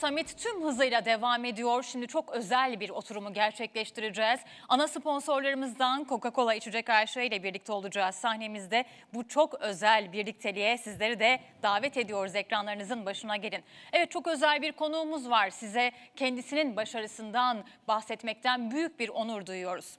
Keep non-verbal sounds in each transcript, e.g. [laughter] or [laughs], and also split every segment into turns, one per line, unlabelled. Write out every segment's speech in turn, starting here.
Summit tüm hızıyla devam ediyor. Şimdi çok özel bir oturumu gerçekleştireceğiz. Ana sponsorlarımızdan Coca-Cola içecek Ayşe ile birlikte olacağız sahnemizde. Bu çok özel birlikteliğe sizleri de davet ediyoruz. Ekranlarınızın başına gelin. Evet çok özel bir konuğumuz var. Size kendisinin başarısından bahsetmekten büyük bir onur duyuyoruz.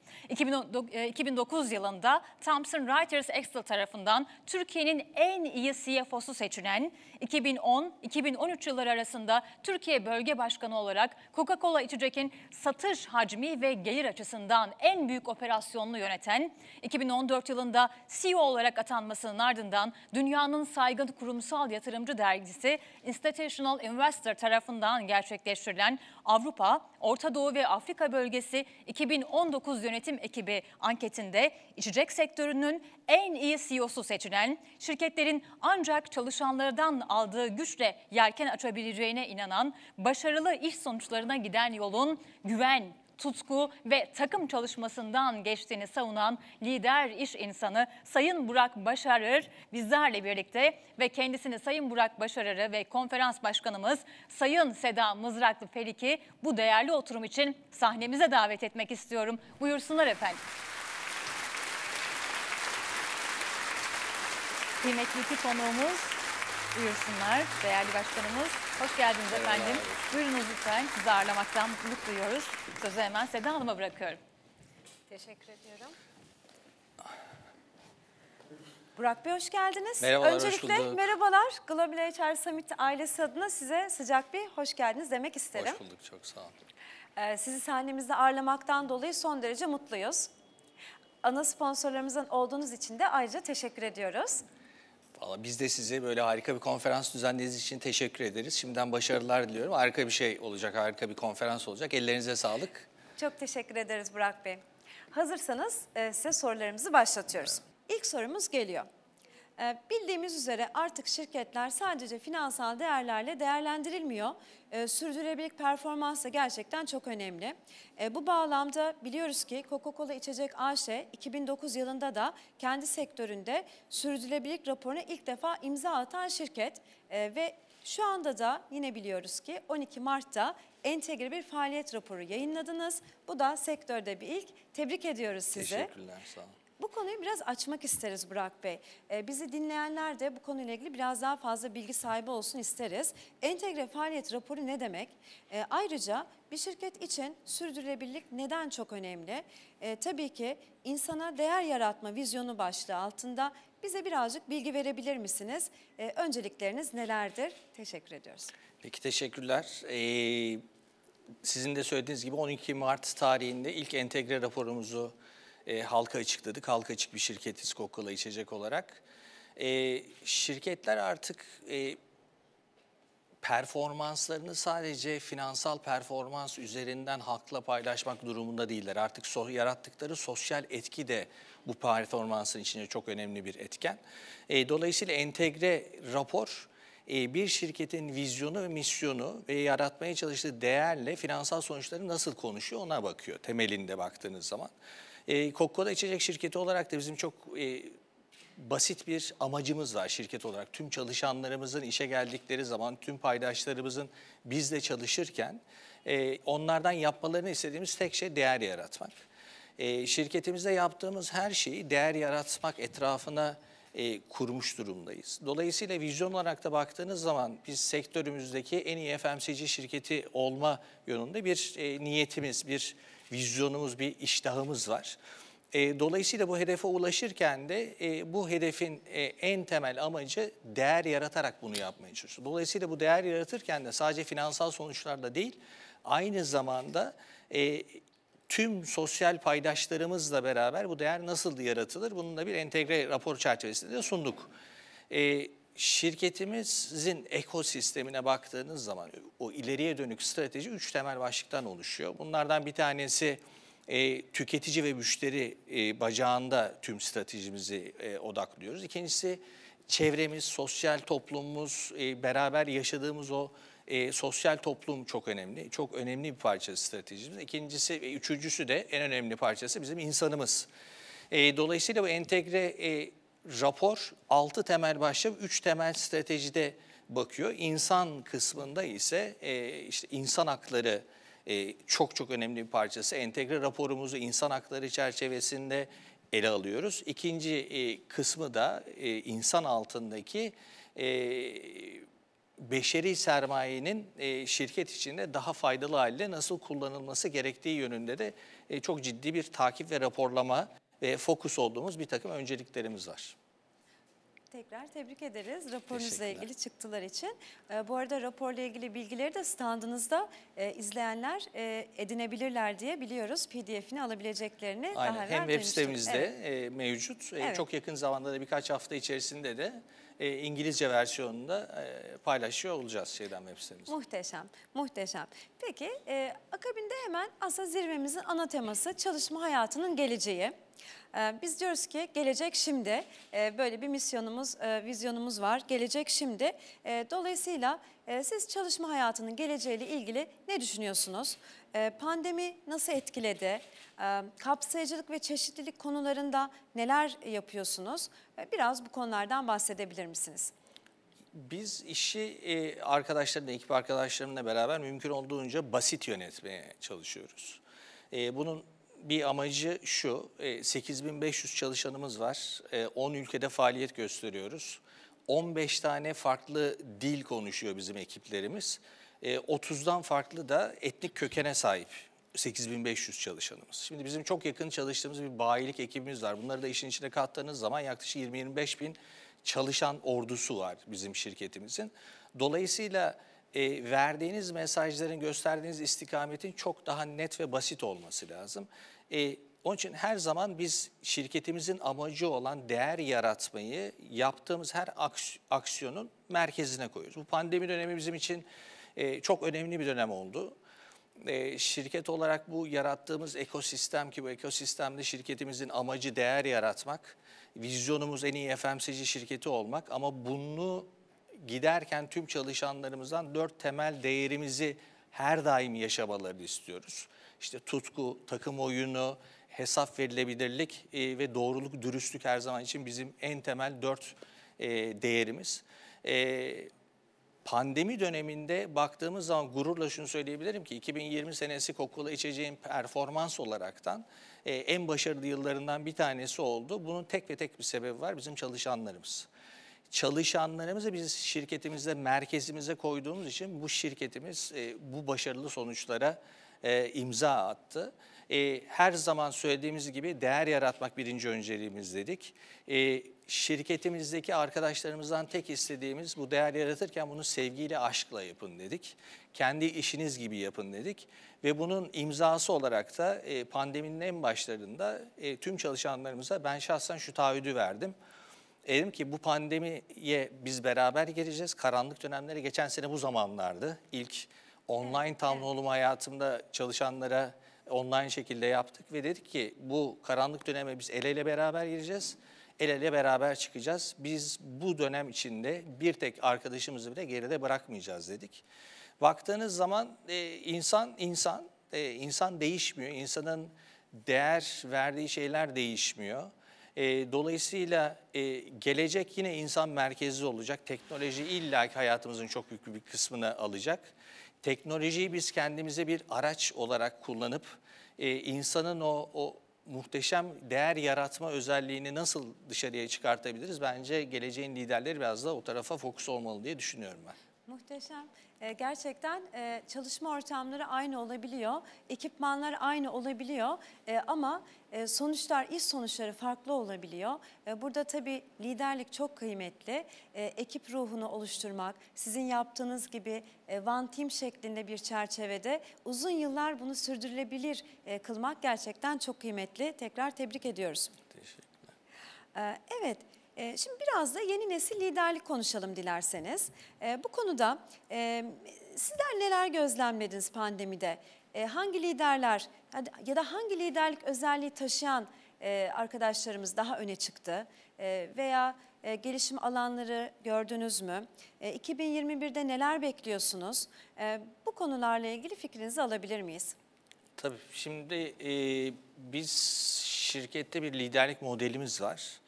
2009 e, yılında Thompson Writers Excel tarafından Türkiye'nin en iyi CFO'su seçilen 2010-2013 yılları arasında Türkiye Türkiye Bölge Başkanı olarak Coca-Cola içecekin satış hacmi ve gelir açısından en büyük operasyonunu yöneten, 2014 yılında CEO olarak atanmasının ardından dünyanın saygın kurumsal yatırımcı dergisi Institutional Investor tarafından gerçekleştirilen Avrupa, Orta Doğu ve Afrika bölgesi 2019 yönetim ekibi anketinde içecek sektörünün en iyi CEO'su seçilen, şirketlerin ancak çalışanlardan aldığı güçle yelken açabileceğine inanan başarılı iş sonuçlarına giden yolun güven, tutku ve takım çalışmasından geçtiğini savunan lider iş insanı Sayın Burak Başarır bizlerle birlikte ve kendisini Sayın Burak Başarır'ı ve konferans başkanımız Sayın Seda Mızraklı Felik'i bu değerli oturum için sahnemize davet etmek istiyorum. Buyursunlar efendim. Kıymetli iki konuğumuz buyursunlar. Değerli başkanımız, hoş geldiniz Merhaba efendim. Abi. Buyurunuz lütfen. Sizi ağırlamaktan mutluluk duyuyoruz. Sözü hemen Seda Hanım'a bırakıyorum.
Teşekkür ediyorum. Burak Bey hoş geldiniz. Merhabalar, Öncelikle hoş merhabalar. Global HR Summit ailesi adına size sıcak bir hoş geldiniz demek isterim. Hoş bulduk, çok sağ olun. Ee, sizi sahnemizde ağırlamaktan dolayı son derece mutluyuz. Ana sponsorlarımızdan olduğunuz için de ayrıca teşekkür ediyoruz.
Valla biz de size böyle harika bir konferans düzenlediğiniz için teşekkür ederiz. Şimdiden başarılar diliyorum. Harika bir şey olacak, harika bir konferans olacak. Ellerinize sağlık.
Çok teşekkür ederiz Burak Bey. Hazırsanız e, size sorularımızı başlatıyoruz. İlk sorumuz geliyor. Ee, bildiğimiz üzere artık şirketler sadece finansal değerlerle değerlendirilmiyor. Ee, sürdürülebilirlik performans da gerçekten çok önemli. Ee, bu bağlamda biliyoruz ki Coca-Cola İçecek AŞ 2009 yılında da kendi sektöründe sürdürülebilirlik raporuna ilk defa imza atan şirket ve şu anda da yine biliyoruz ki 12 Mart'ta entegre bir faaliyet raporu yayınladınız. Bu da sektörde bir ilk. Tebrik ediyoruz sizi. Teşekkürler, sağ olun. Bu konuyu biraz açmak isteriz Burak Bey. E, bizi dinleyenler de bu konuyla ilgili biraz daha fazla bilgi sahibi olsun isteriz. Entegre faaliyet raporu ne demek? E, ayrıca bir şirket için sürdürülebilirlik neden çok önemli? E, tabii ki insana değer yaratma vizyonu başlığı altında bize birazcık bilgi verebilir misiniz? E, öncelikleriniz nelerdir? Teşekkür ediyoruz.
Peki teşekkürler. Ee, sizin de söylediğiniz gibi 12 Mart tarihinde ilk entegre raporumuzu e, halka açıkladık. Halka açık bir şirketiz Coca-Cola içecek olarak. E, şirketler artık e, performanslarını sadece finansal performans üzerinden halkla paylaşmak durumunda değiller. Artık so yarattıkları sosyal etki de bu performansın içinde çok önemli bir etken. E, dolayısıyla entegre rapor e, bir şirketin vizyonu ve misyonu ve yaratmaya çalıştığı değerle finansal sonuçları nasıl konuşuyor ona bakıyor temelinde baktığınız zaman. E, Coca-Cola içecek şirketi olarak da bizim çok e, basit bir amacımız var şirket olarak. Tüm çalışanlarımızın işe geldikleri zaman, tüm paydaşlarımızın bizle çalışırken e, onlardan yapmalarını istediğimiz tek şey değer yaratmak. E, şirketimizde yaptığımız her şeyi değer yaratmak etrafına e, kurmuş durumdayız. Dolayısıyla vizyon olarak da baktığınız zaman biz sektörümüzdeki en iyi FMCG şirketi olma yönünde bir e, niyetimiz, bir vizyonumuz, bir iştahımız var. E, dolayısıyla bu hedefe ulaşırken de e, bu hedefin e, en temel amacı değer yaratarak bunu yapmaya çalışıyor. Dolayısıyla bu değer yaratırken de sadece finansal sonuçlarda değil, aynı zamanda e, tüm sosyal paydaşlarımızla beraber bu değer nasıl yaratılır? da bir entegre rapor çerçevesinde de sunduk. E, Şirketimizin ekosistemine baktığınız zaman o ileriye dönük strateji üç temel başlıktan oluşuyor. Bunlardan bir tanesi e, tüketici ve müşteri e, bacağında tüm stratejimizi e, odaklıyoruz. İkincisi çevremiz, sosyal toplumumuz, e, beraber yaşadığımız o e, sosyal toplum çok önemli. Çok önemli bir parçası stratejimiz. İkincisi ve üçüncüsü de en önemli parçası bizim insanımız. E, dolayısıyla bu entegre e, rapor 6 temel başlık, 3 temel stratejide bakıyor. İnsan kısmında ise e, işte insan hakları e, çok çok önemli bir parçası. Entegre raporumuzu insan hakları çerçevesinde ele alıyoruz. İkinci e, kısmı da e, insan altındaki e, beşeri sermayenin e, şirket içinde daha faydalı halde nasıl kullanılması gerektiği yönünde de e, çok ciddi bir takip ve raporlama e, fokus olduğumuz bir takım önceliklerimiz var.
Tekrar tebrik ederiz raporunuzla ilgili çıktılar için. E, bu arada raporla ilgili bilgileri de standınızda e, izleyenler e, edinebilirler diye biliyoruz. PDF'ini alabileceklerini Aynen. daha Hem web sitemizde
evet. e, mevcut. E, evet. Çok yakın zamanda da birkaç hafta içerisinde de e, İngilizce versiyonunda e, paylaşıyor olacağız şeyden web sitemizde.
Muhteşem, muhteşem. Peki e, akabinde hemen aslında zirvemizin ana teması çalışma hayatının geleceği. Biz diyoruz ki gelecek şimdi böyle bir misyonumuz, vizyonumuz var. Gelecek şimdi. Dolayısıyla siz çalışma hayatının geleceğiyle ilgili ne düşünüyorsunuz? Ee, pandemi nasıl etkiledi? Ee, kapsayıcılık ve çeşitlilik konularında neler yapıyorsunuz? Ee, biraz bu konulardan bahsedebilir misiniz?
Biz işi e, arkadaşlarımla, ekip arkadaşlarımla beraber mümkün olduğunca basit yönetmeye çalışıyoruz. E, bunun bir amacı şu, 8500 e, çalışanımız var, 10 ülkede faaliyet gösteriyoruz. 15 tane farklı dil konuşuyor bizim ekiplerimiz e, 30'dan farklı da etnik kökene sahip 8500 çalışanımız. Şimdi bizim çok yakın çalıştığımız bir bayilik ekibimiz var. Bunları da işin içine kattığınız zaman yaklaşık 20-25 bin çalışan ordusu var bizim şirketimizin. Dolayısıyla e, verdiğiniz mesajların gösterdiğiniz istikametin çok daha net ve basit olması lazım. E, onun için her zaman biz şirketimizin amacı olan değer yaratmayı yaptığımız her aksiyonun merkezine koyuyoruz. Bu pandemi dönemi bizim için ee, çok önemli bir dönem oldu. Ee, şirket olarak bu yarattığımız ekosistem ki bu ekosistemde şirketimizin amacı değer yaratmak, vizyonumuz en iyi FMCG şirketi olmak ama bunu giderken tüm çalışanlarımızdan dört temel değerimizi her daim yaşamalarını istiyoruz. İşte tutku, takım oyunu, hesap verilebilirlik e, ve doğruluk, dürüstlük her zaman için bizim en temel dört e, değerimiz. E, pandemi döneminde baktığımız zaman gururla şunu söyleyebilirim ki 2020 senesi Coca-Cola içeceğin performans olaraktan e, en başarılı yıllarından bir tanesi oldu. Bunun tek ve tek bir sebebi var bizim çalışanlarımız. Çalışanlarımızı biz şirketimizde merkezimize koyduğumuz için bu şirketimiz e, bu başarılı sonuçlara e, imza attı. E, her zaman söylediğimiz gibi değer yaratmak birinci önceliğimiz dedik. E, şirketimizdeki arkadaşlarımızdan tek istediğimiz bu değer yaratırken bunu sevgiyle, aşkla yapın dedik. Kendi işiniz gibi yapın dedik. Ve bunun imzası olarak da e, pandeminin en başlarında e, tüm çalışanlarımıza ben şahsen şu taahhüdü verdim. Dedim ki bu pandemiye biz beraber gireceğiz. Karanlık dönemleri geçen sene bu zamanlardı. İlk online town olum hayatımda çalışanlara online şekilde yaptık ve dedik ki bu karanlık döneme biz el ele beraber gireceğiz el ele beraber çıkacağız. Biz bu dönem içinde bir tek arkadaşımızı bile geride bırakmayacağız dedik. Baktığınız zaman e, insan insan, e, insan değişmiyor. İnsanın değer verdiği şeyler değişmiyor. E, dolayısıyla e, gelecek yine insan merkezli olacak. Teknoloji illaki hayatımızın çok büyük bir kısmını alacak. Teknolojiyi biz kendimize bir araç olarak kullanıp e, insanın o, o muhteşem değer yaratma özelliğini nasıl dışarıya çıkartabiliriz? Bence geleceğin liderleri biraz da o tarafa fokus olmalı diye düşünüyorum ben.
Muhteşem. Ee, gerçekten e, çalışma ortamları aynı olabiliyor, ekipmanlar aynı olabiliyor e, ama e, sonuçlar, iş sonuçları farklı olabiliyor. burada tabii liderlik çok kıymetli. ekip ruhunu oluşturmak, sizin yaptığınız gibi e, one team şeklinde bir çerçevede uzun yıllar bunu sürdürülebilir kılmak gerçekten çok kıymetli. Tekrar tebrik ediyoruz. Teşekkürler. Ee, evet, ee, şimdi biraz da yeni nesil liderlik konuşalım dilerseniz. Ee, bu konuda e, sizler neler gözlemlediniz pandemide? Ee, hangi liderler ya da hangi liderlik özelliği taşıyan e, arkadaşlarımız daha öne çıktı? veya e, gelişim alanları gördünüz mü? 2021'de neler bekliyorsunuz? bu konularla ilgili fikrinizi alabilir miyiz?
Tabii şimdi e, biz şirkette bir liderlik modelimiz var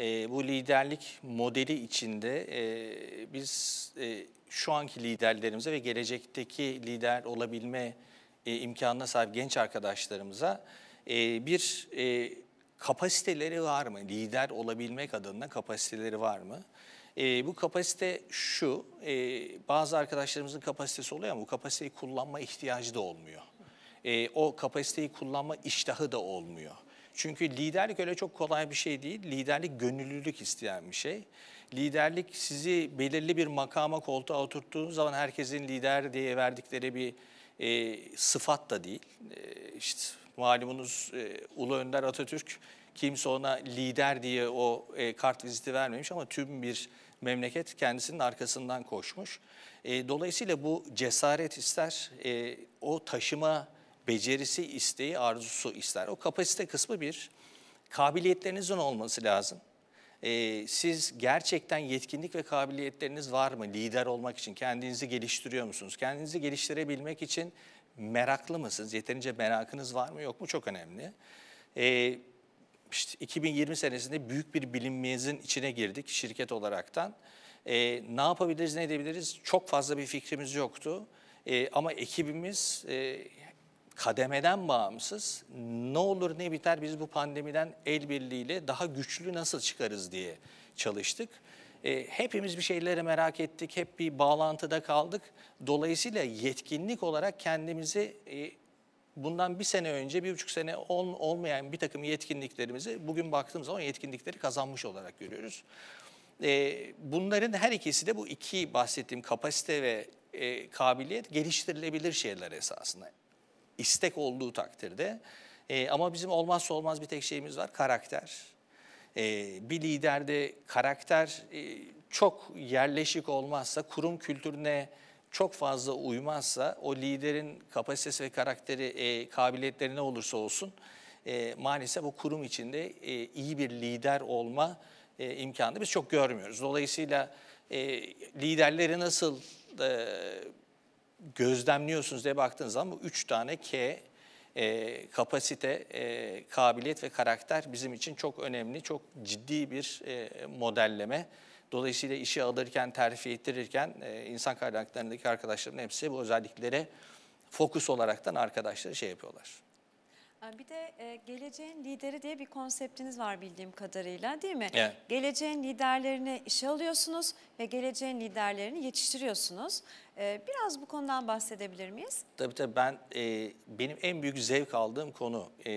e, bu liderlik modeli içinde e, biz e, şu anki liderlerimize ve gelecekteki lider olabilme e, imkanına sahip genç arkadaşlarımıza e, bir e, kapasiteleri var mı? Lider olabilmek adına kapasiteleri var mı? E, bu kapasite şu, e, bazı arkadaşlarımızın kapasitesi oluyor ama bu kapasiteyi kullanma ihtiyacı da olmuyor. E, o kapasiteyi kullanma iştahı da olmuyor. Çünkü liderlik öyle çok kolay bir şey değil. Liderlik gönüllülük isteyen bir şey. Liderlik sizi belirli bir makama koltuğa oturttuğunuz zaman herkesin lider diye verdikleri bir e, sıfat da değil. E, işte malumunuz e, Ulu Önder Atatürk kimse ona lider diye o e, kart viziti vermemiş ama tüm bir memleket kendisinin arkasından koşmuş. E, dolayısıyla bu cesaret ister, e, o taşıma becerisi, isteği, arzusu ister. O kapasite kısmı bir. Kabiliyetlerinizin olması lazım. Ee, siz gerçekten yetkinlik ve kabiliyetleriniz var mı lider olmak için? Kendinizi geliştiriyor musunuz? Kendinizi geliştirebilmek için meraklı mısınız? Yeterince merakınız var mı yok mu? Çok önemli. Ee, işte 2020 senesinde büyük bir bilinmezin içine girdik şirket olaraktan. Ee, ne yapabiliriz, ne edebiliriz? Çok fazla bir fikrimiz yoktu. Ee, ama ekibimiz e, kademeden bağımsız ne olur ne biter biz bu pandemiden el birliğiyle daha güçlü nasıl çıkarız diye çalıştık. E, hepimiz bir şeyleri merak ettik, hep bir bağlantıda kaldık. Dolayısıyla yetkinlik olarak kendimizi e, bundan bir sene önce, bir buçuk sene on, olmayan bir takım yetkinliklerimizi bugün baktığımız zaman yetkinlikleri kazanmış olarak görüyoruz. E, bunların her ikisi de bu iki bahsettiğim kapasite ve e, kabiliyet geliştirilebilir şeyler esasında istek olduğu takdirde. E, ama bizim olmazsa olmaz bir tek şeyimiz var, karakter. E, bir liderde karakter e, çok yerleşik olmazsa, kurum kültürüne çok fazla uymazsa, o liderin kapasitesi ve karakteri, e, kabiliyetleri ne olursa olsun, e, maalesef o kurum içinde e, iyi bir lider olma e, imkanı biz çok görmüyoruz. Dolayısıyla e, liderleri nasıl e, gözlemliyorsunuz diye baktığınız zaman bu üç tane K e, kapasite, e, kabiliyet ve karakter bizim için çok önemli, çok ciddi bir e, modelleme. Dolayısıyla işi alırken, terfi ettirirken e, insan kaynaklarındaki arkadaşların hepsi bu özelliklere fokus olaraktan arkadaşları şey yapıyorlar.
Bir de e, geleceğin lideri diye bir konseptiniz var bildiğim kadarıyla değil mi? Evet. Geleceğin liderlerini işe alıyorsunuz ve geleceğin liderlerini yetiştiriyorsunuz. E, biraz bu konudan bahsedebilir miyiz?
Tabii tabii ben e, benim en büyük zevk aldığım konu e,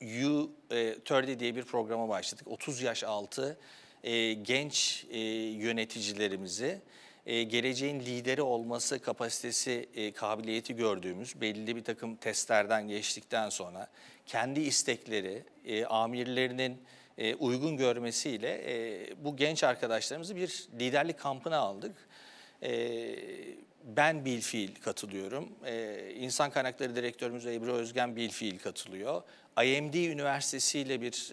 You e, diye bir programa başladık. 30 yaş altı e, genç e, yöneticilerimizi e, geleceğin lideri olması kapasitesi, e, kabiliyeti gördüğümüz belli bir takım testlerden geçtikten sonra kendi istekleri, e, amirlerinin uygun görmesiyle bu genç arkadaşlarımızı bir liderlik kampına aldık. ben bilfiil katılıyorum. İnsan Kaynakları Direktörümüz Ebru Özgen bilfiil katılıyor. IMD Üniversitesi ile bir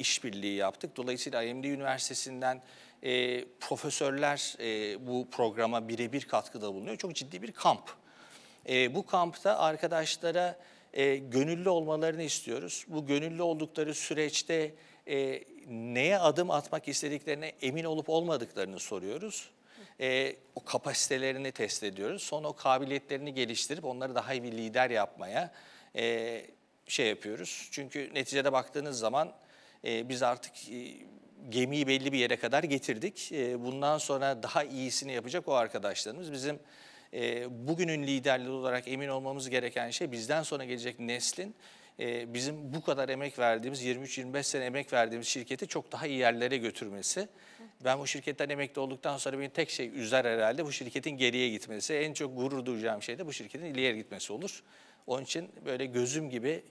işbirliği yaptık. Dolayısıyla IMD Üniversitesi'nden e, profesörler e, bu programa birebir katkıda bulunuyor. Çok ciddi bir kamp. E, bu kampta arkadaşlara e, gönüllü olmalarını istiyoruz. Bu gönüllü oldukları süreçte e, neye adım atmak istediklerine emin olup olmadıklarını soruyoruz. E, o kapasitelerini test ediyoruz. Sonra o kabiliyetlerini geliştirip onları daha iyi bir lider yapmaya e, şey yapıyoruz. Çünkü neticede baktığınız zaman e, biz artık... E, gemiyi belli bir yere kadar getirdik. E, bundan sonra daha iyisini yapacak o arkadaşlarımız. Bizim e, bugünün liderliği olarak emin olmamız gereken şey bizden sonra gelecek neslin e, bizim bu kadar emek verdiğimiz 23-25 sene emek verdiğimiz şirketi çok daha iyi yerlere götürmesi. Ben bu şirketten emekli olduktan sonra benim tek şey üzer herhalde bu şirketin geriye gitmesi. En çok gurur duyacağım şey de bu şirketin ileriye gitmesi olur. Onun için böyle gözüm gibi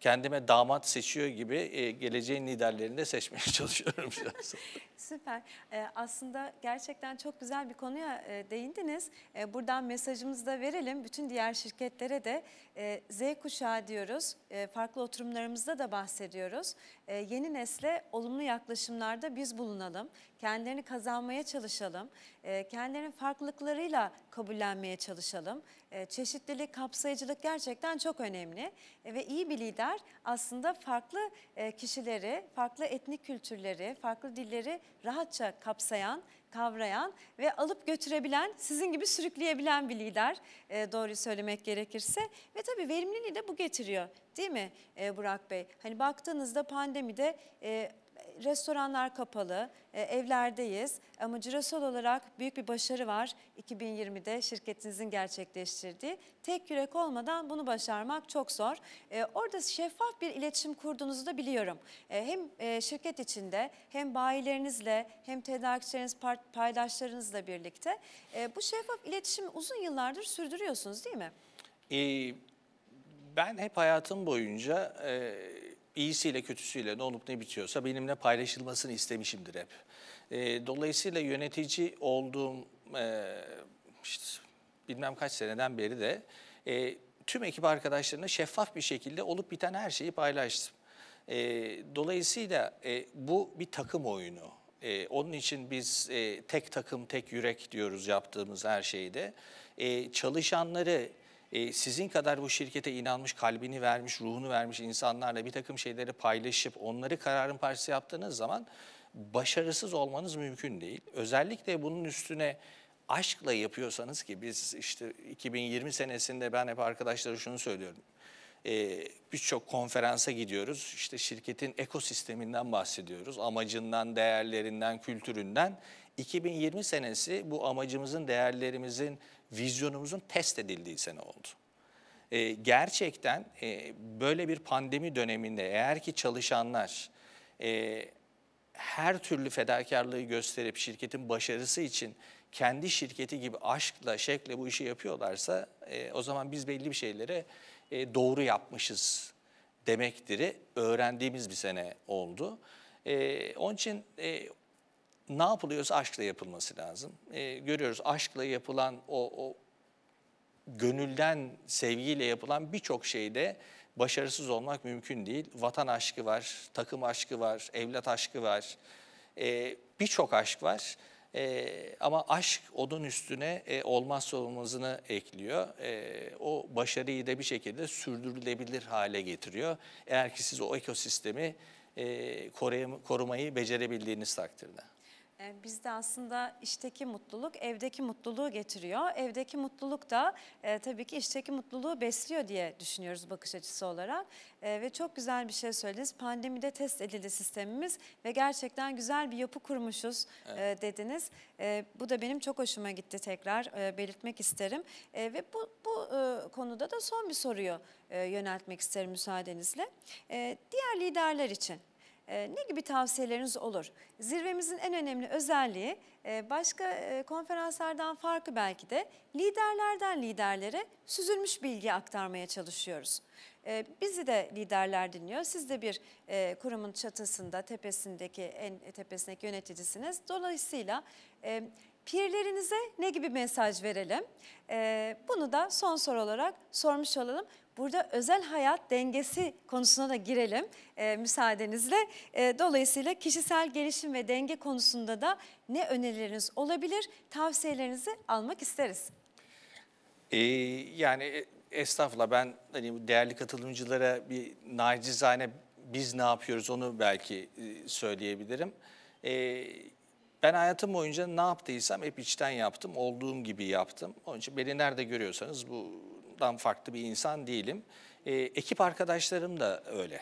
kendime damat seçiyor gibi e, geleceğin liderlerini de seçmeye [laughs] çalışıyorum [laughs]
Süper. E, aslında gerçekten çok güzel bir konuya e, değindiniz. E, buradan mesajımızı da verelim. Bütün diğer şirketlere de e, Z kuşağı diyoruz. E, farklı oturumlarımızda da bahsediyoruz. Ee, yeni nesle olumlu yaklaşımlarda biz bulunalım. Kendilerini kazanmaya çalışalım. E, kendilerinin farklılıklarıyla kabullenmeye çalışalım. Ee, çeşitlilik, kapsayıcılık gerçekten çok önemli. ve iyi bir lider aslında farklı e, kişileri, farklı etnik kültürleri, farklı dilleri rahatça kapsayan kavrayan ve alıp götürebilen, sizin gibi sürükleyebilen bir lider e, doğruyu söylemek gerekirse. Ve tabii verimliliği de bu getiriyor değil mi e, Burak Bey? Hani baktığınızda pandemide... E, restoranlar kapalı, e, evlerdeyiz ama Cirasol olarak büyük bir başarı var 2020'de şirketinizin gerçekleştirdiği. Tek yürek olmadan bunu başarmak çok zor. E, orada şeffaf bir iletişim kurduğunuzu da biliyorum. E, hem şirket içinde hem bayilerinizle hem tedarikçileriniz paydaşlarınızla birlikte bu şeffaf iletişimi uzun yıllardır sürdürüyorsunuz değil mi?
Ee, ben hep hayatım boyunca... E iyisiyle kötüsüyle ne olup ne bitiyorsa benimle paylaşılmasını istemişimdir hep. E, dolayısıyla yönetici olduğum e, işte, bilmem kaç seneden beri de e, tüm ekip arkadaşlarına şeffaf bir şekilde olup biten her şeyi paylaştım. E, dolayısıyla e, bu bir takım oyunu. E, onun için biz e, tek takım, tek yürek diyoruz yaptığımız her şeyde. E, çalışanları e, sizin kadar bu şirkete inanmış, kalbini vermiş, ruhunu vermiş insanlarla bir takım şeyleri paylaşıp onları kararın parçası yaptığınız zaman başarısız olmanız mümkün değil. Özellikle bunun üstüne aşkla yapıyorsanız ki biz işte 2020 senesinde ben hep arkadaşlara şunu söylüyorum e, birçok konferansa gidiyoruz. İşte şirketin ekosisteminden bahsediyoruz. Amacından, değerlerinden, kültüründen. 2020 senesi bu amacımızın, değerlerimizin, vizyonumuzun test edildiği sene oldu. E, gerçekten e, böyle bir pandemi döneminde eğer ki çalışanlar e, her türlü fedakarlığı gösterip şirketin başarısı için kendi şirketi gibi aşkla, şekle bu işi yapıyorlarsa e, o zaman biz belli bir şeylere e, doğru yapmışız demektir. Öğrendiğimiz bir sene oldu. E, onun için e, ne yapılıyorsa aşkla yapılması lazım. E, görüyoruz aşkla yapılan o, o gönülden sevgiyle yapılan birçok şeyde başarısız olmak mümkün değil. Vatan aşkı var, takım aşkı var, evlat aşkı var, e, birçok aşk var. E, ama aşk odun üstüne e, olmazsa olmazını ekliyor. E, o başarıyı da bir şekilde sürdürülebilir hale getiriyor. Eğer ki siz o ekosistemi e, korumayı becerebildiğiniz takdirde.
Ee, bizde aslında işteki mutluluk evdeki mutluluğu getiriyor. Evdeki mutluluk da e, tabii ki işteki mutluluğu besliyor diye düşünüyoruz bakış açısı olarak. E, ve çok güzel bir şey söylediniz. Pandemide test edildi sistemimiz ve gerçekten güzel bir yapı kurmuşuz e, evet. e, dediniz. E, bu da benim çok hoşuma gitti tekrar e, belirtmek isterim. E, ve bu, bu e, konuda da son bir soruyu e, yöneltmek isterim müsaadenizle. E, diğer liderler için ee, ne gibi tavsiyeleriniz olur? Zirvemizin en önemli özelliği e, başka e, konferanslardan farkı belki de liderlerden liderlere süzülmüş bilgi aktarmaya çalışıyoruz. E, bizi de liderler dinliyor. Siz de bir kurumun çatısında, tepesindeki en tepesindeki yöneticisiniz. Dolayısıyla e, pirlerinize ne gibi mesaj verelim? bunu da son soru olarak sormuş olalım burada özel hayat dengesi konusuna da girelim e, müsaadenizle. E, dolayısıyla kişisel gelişim ve denge konusunda da ne önerileriniz olabilir tavsiyelerinizi almak isteriz.
Ee, yani e, estağfurullah ben hani değerli katılımcılara bir nacizane biz ne yapıyoruz onu belki e, söyleyebilirim. Ee, ben hayatım boyunca ne yaptıysam hep içten yaptım, olduğum gibi yaptım. Onun için beni nerede görüyorsanız bu gruptan farklı bir insan değilim. E, ekip arkadaşlarım da öyle.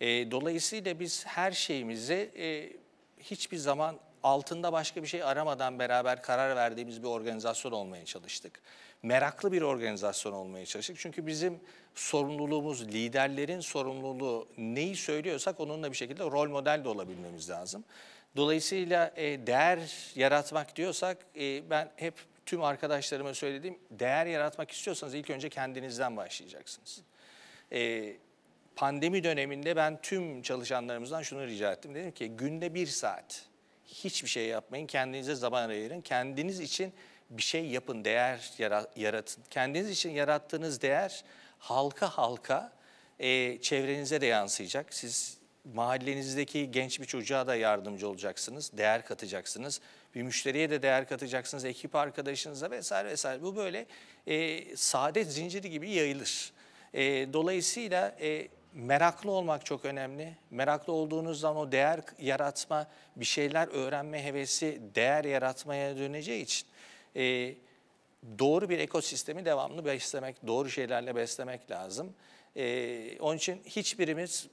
E, dolayısıyla biz her şeyimizi e, hiçbir zaman altında başka bir şey aramadan beraber karar verdiğimiz bir organizasyon olmaya çalıştık. Meraklı bir organizasyon olmaya çalıştık. Çünkü bizim sorumluluğumuz, liderlerin sorumluluğu neyi söylüyorsak onunla bir şekilde rol model de olabilmemiz lazım. Dolayısıyla e, değer yaratmak diyorsak e, ben hep tüm arkadaşlarıma söylediğim değer yaratmak istiyorsanız ilk önce kendinizden başlayacaksınız. Ee, pandemi döneminde ben tüm çalışanlarımızdan şunu rica ettim. Dedim ki günde bir saat hiçbir şey yapmayın. Kendinize zaman ayırın. Kendiniz için bir şey yapın, değer yaratın. Kendiniz için yarattığınız değer halka halka e, çevrenize de yansıyacak. Siz mahallenizdeki genç bir çocuğa da yardımcı olacaksınız, değer katacaksınız. Bir müşteriye de değer katacaksınız, ekip arkadaşınıza vesaire vesaire. Bu böyle e, saadet zinciri gibi yayılır. E, dolayısıyla e, meraklı olmak çok önemli. Meraklı olduğunuz zaman o değer yaratma, bir şeyler öğrenme hevesi değer yaratmaya döneceği için... E, doğru bir ekosistemi devamlı beslemek, doğru şeylerle beslemek lazım. Ee, onun için hiçbirimiz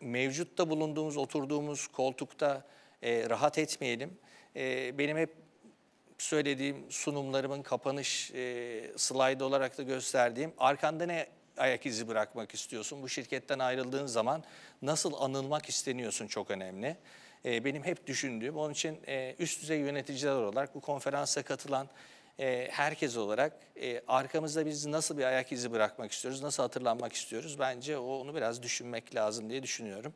mevcutta bulunduğumuz, oturduğumuz koltukta e, rahat etmeyelim. E, benim hep söylediğim sunumlarımın kapanış e, slide olarak da gösterdiğim arkanda ne ayak izi bırakmak istiyorsun? Bu şirketten ayrıldığın zaman nasıl anılmak isteniyorsun çok önemli. E, benim hep düşündüğüm onun için e, üst düzey yöneticiler olarak bu konferansa katılan e, herkes olarak e, arkamızda biz nasıl bir ayak izi bırakmak istiyoruz, nasıl hatırlanmak istiyoruz? Bence onu biraz düşünmek lazım diye düşünüyorum.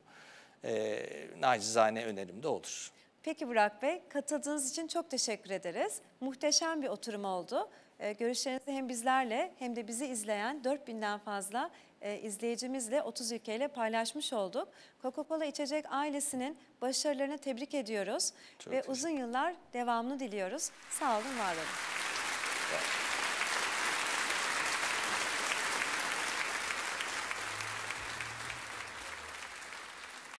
E, nacizane önerim de olur.
Peki Burak Bey, katıldığınız için çok teşekkür ederiz. Muhteşem bir oturum oldu. Ee, görüşlerinizi hem bizlerle hem de bizi izleyen 4000'den fazla e, izleyicimizle 30 ülkeyle paylaşmış olduk. Coca-Cola içecek ailesinin başarılarını tebrik ediyoruz çok ve uzun yıllar devamını diliyoruz. Sağ olun, var olun. Evet.